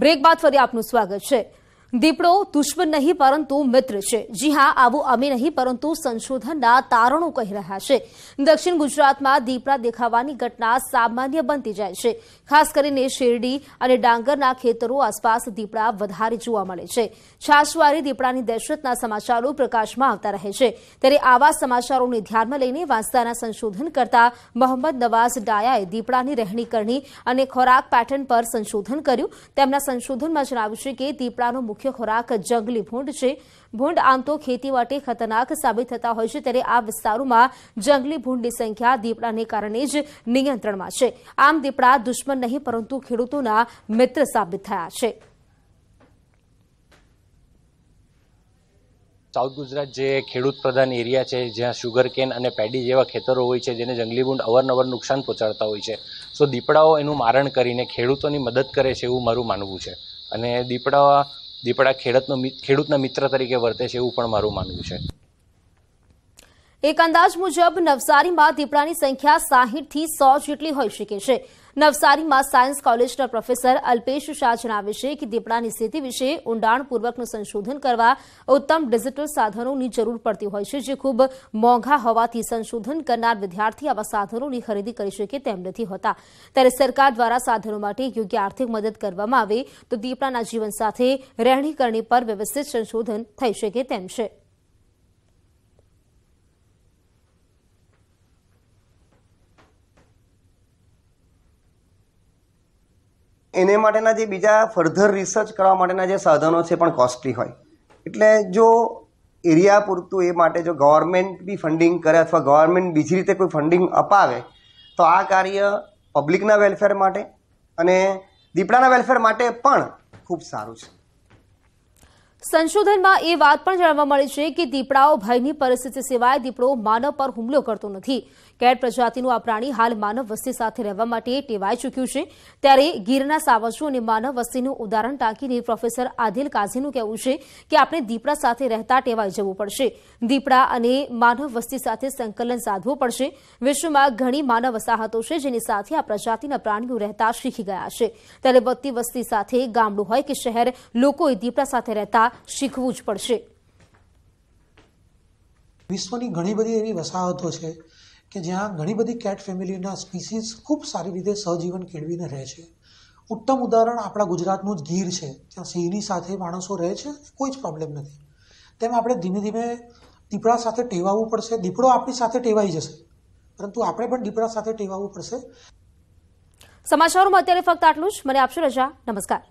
break બાદ ફરી આપનું સ્વાગત છે દીપડો દુશ્મન નહીં પરંતુ મિત્ર છે જી હા આવું અમે નહીં પરંતુ સંશોધનના તારણો કહી રહ્યા છે દક્ષિણ ગુજરાતમાં દીપડા દેખાવાની ઘટના સામાન્ય બનતી જાય છે ખાસ કરીને શેરડી અને ડાંગરના ખેતરો આસપાસ દીપડા વધારે જોવા મળે છે છાસવારી દીપડાની દહેશતના સમાચારો પ્રકાશમાં આવતા રહે છે ત્યારે આવા સમાચારોને ધ્યાનમાં લઈને વાંસદાના સંશોધન કરતા મોહમ્મદ નવાઝ ડાયાએ દીપડાની રહેણી કરણી અને ખોરાક પેટર્ન પર સંશોધન કર્યું તેમના સંશોધનમાં જણાવ્યું છે કે દીપડાનો મુખ્ય ખોરાક જંગલી ભૂંડ છે ભૂંડ આમ તો ખેતી માટે ખતરનાક સાબિત થતા હોય છે ત્યારે આ વિસ્તારોમાં જંગલી ભૂંડની સંખ્યા દીપડાને કારણે જ નિયંત્રણમાં છે આમ દીપડા દુશ્મન નહીં પરંતુ ખેડૂતોના મિત્ર સાબિત થયા છે સાઉથ ગુજરાત જે ખેડૂત પ્રધાન એરિયા છે જ્યાં શુગરકેન અને પેડી જેવા ખેતરો હોય છે જેને જંગલી ભૂંડ અવારનવાર નુકસાન પહોંચાડતા હોય છે સો દીપડાઓ એનું મારણ કરીને ખેડૂતોની મદદ કરે છે એવું મારું માનવું છે અને દીપડા દીપડા ખેડૂતનો ખેડૂતના મિત્ર તરીકે વર્તે છે એવું પણ મારું માનવું છે એક અંદાજ મુજબ નવસારીમાં દીપડાની સંખ્યા સાહીઠથી સો જેટલી હોઈ શકે છે નવસારીમાં સાયન્સ કોલેજના પ્રોફેસર અલ્પેશ શાહ જણાવે છે કે દીપડાની સ્થિતિ વિશે ઊંડાણપૂર્વકનું સંશોધન કરવા ઉત્તમ ડિજિટલ સાધનોની જરૂર પડતી હોય છે જે ખૂબ મોંઘા હોવાથી સંશોધન કરનાર વિદ્યાર્થી આવા સાધનોની ખરીદી કરી શકે તેમ નથી હોતા ત્યારે સરકાર દ્વારા સાધનો માટે યોગ્ય આર્થિક મદદ કરવામાં આવે તો દીપડાના જીવન સાથે રહેણીકરણી પર વ્યવસ્થિત સંશોધન થઈ શકે તેમ છે એને માટેના જે બીજા ફર્ધર રિસર્ચ કરવા માટેના જે સાધનો છે પણ કોસ્ટલી હોય એટલે જો એરિયા પૂરતું એ માટે જો ગવર્મેન્ટ બી ફંડિંગ કરે અથવા ગવર્મેન્ટ બીજી રીતે કોઈ ફંડિંગ અપાવે તો આ કાર્ય પબ્લિકના વેલફેર માટે અને દીપડાના વેલફેર માટે પણ ખૂબ સારું છે સંશોધનમાં એ વાત પણ જાણવા મળી છે કે દીપડાઓ ભયની પરિસ્થિતિ સિવાય દીપડો માનવ પર હુમલો કરતો નથી કેટ પ્રજાતિનું આ પ્રાણી હાલ માનવ વસ્તી સાથે રહેવા માટે ટેવાઈ ચૂક્યું છે ત્યારે ગીરના સાવજો અને માનવ વસ્તીનું ઉદાહરણ ટાંકીને પ્રોફેસર આદિલ કાઝીનું કહેવું છે કે આપણે દીપડા સાથે રહેતા ટેવાઈ જવું પડશે દીપડા અને માનવ વસ્તી સાથે સંકલન સાધવું પડશે વિશ્વમાં ઘણી માનવ વસાહતો છે જેની સાથે આ પ્રજાતિના પ્રાણીઓ રહેતા શીખી ગયા છે ત્યારે વધતી વસ્તી સાથે ગામડું હોય કે શહેર લોકોએ દીપડા સાથે રહેતા શીખવું જ પડશે વિશ્વની ઘણી બધી એવી વસાહતો છે કે જ્યાં ઘણી બધી કેટ ફેમિલીના સ્પીસીસ ખૂબ સારી રીતે સહજીવન કેળવીને રહે છે ઉત્તમ ઉદાહરણ આપણા ગુજરાતનું જ ગીર છે ત્યાં સિંહની સાથે માણસો રહે છે કોઈ જ પ્રોબ્લેમ નથી તેમ આપણે ધીમે ધીમે દીપડા સાથે ટેવાવું પડશે દીપડો આપણી સાથે ટેવાઈ જશે પરંતુ આપણે પણ દીપડા સાથે ટેવાવું પડશે સમાચારોમાં અત્યારે ફક્ત આટલું જ મને આપશો રજા નમસ્કાર